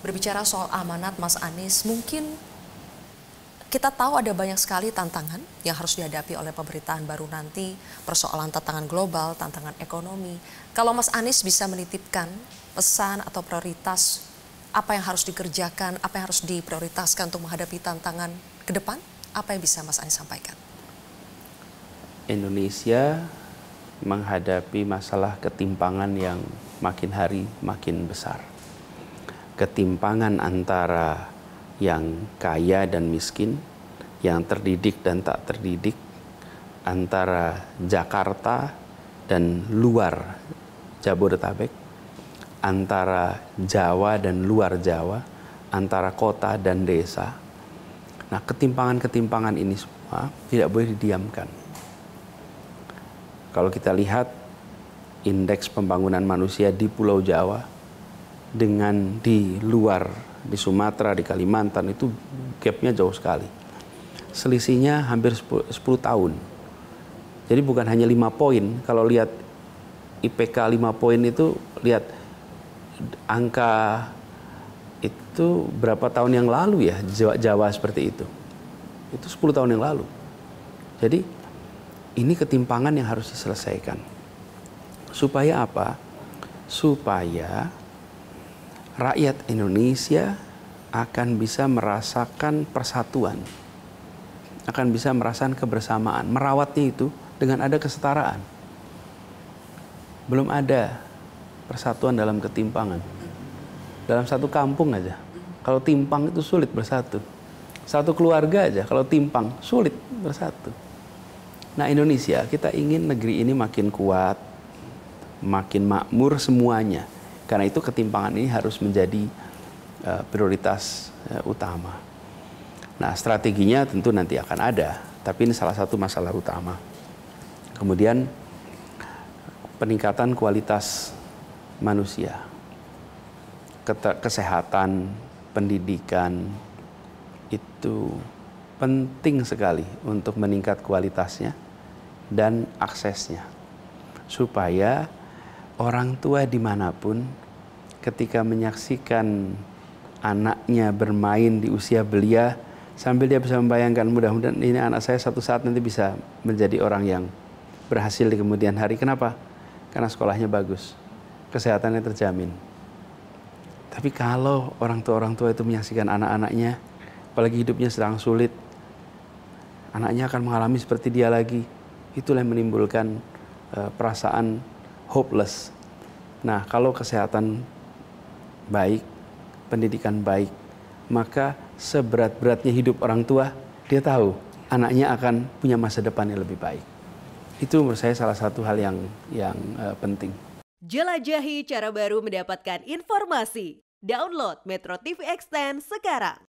berbicara soal amanat Mas Anies, mungkin kita tahu ada banyak sekali tantangan yang harus dihadapi oleh pemerintahan baru nanti, persoalan tantangan global, tantangan ekonomi. Kalau Mas Anies bisa menitipkan pesan atau prioritas apa yang harus dikerjakan, apa yang harus diprioritaskan untuk menghadapi tantangan ke depan, apa yang bisa Mas Anies sampaikan? Indonesia menghadapi masalah ketimpangan yang makin hari makin besar ketimpangan antara yang kaya dan miskin, yang terdidik dan tak terdidik, antara Jakarta dan luar Jabodetabek, antara Jawa dan luar Jawa, antara kota dan desa. Nah, ketimpangan-ketimpangan ini semua tidak boleh didiamkan. Kalau kita lihat indeks pembangunan manusia di Pulau Jawa, dengan di luar di Sumatera, di Kalimantan itu gapnya jauh sekali. Selisihnya hampir 10, tahun. Jadi bukan hanya 5 poin, kalau lihat IPK 5 poin itu lihat angka itu berapa tahun yang lalu ya Jawa, Jawa seperti itu. Itu 10 tahun yang lalu. Jadi ini ketimpangan yang harus diselesaikan. Supaya apa? Supaya rakyat Indonesia akan bisa merasakan persatuan, akan bisa merasakan kebersamaan, merawatnya itu dengan ada kesetaraan. Belum ada persatuan dalam ketimpangan. Dalam satu kampung aja, kalau timpang itu sulit bersatu. Satu keluarga aja, kalau timpang sulit bersatu. Nah Indonesia, kita ingin negeri ini makin kuat, makin makmur semuanya karena itu ketimpangan ini harus menjadi uh, prioritas uh, utama. Nah, strateginya tentu nanti akan ada, tapi ini salah satu masalah utama. Kemudian peningkatan kualitas manusia, kesehatan, pendidikan itu penting sekali untuk meningkat kualitasnya dan aksesnya supaya orang tua dimanapun ketika menyaksikan anaknya bermain di usia belia sambil dia bisa membayangkan mudah-mudahan ini anak saya satu saat nanti bisa menjadi orang yang berhasil di kemudian hari. Kenapa? Karena sekolahnya bagus, kesehatannya terjamin. Tapi kalau orang tua-orang tua itu menyaksikan anak-anaknya, apalagi hidupnya sedang sulit, anaknya akan mengalami seperti dia lagi. Itulah yang menimbulkan eh, perasaan hopeless. Nah, kalau kesehatan baik, pendidikan baik, maka seberat-beratnya hidup orang tua, dia tahu anaknya akan punya masa depan yang lebih baik. Itu menurut saya salah satu hal yang yang uh, penting. Jelajahi cara baru mendapatkan informasi. Download Metro TV Extend sekarang.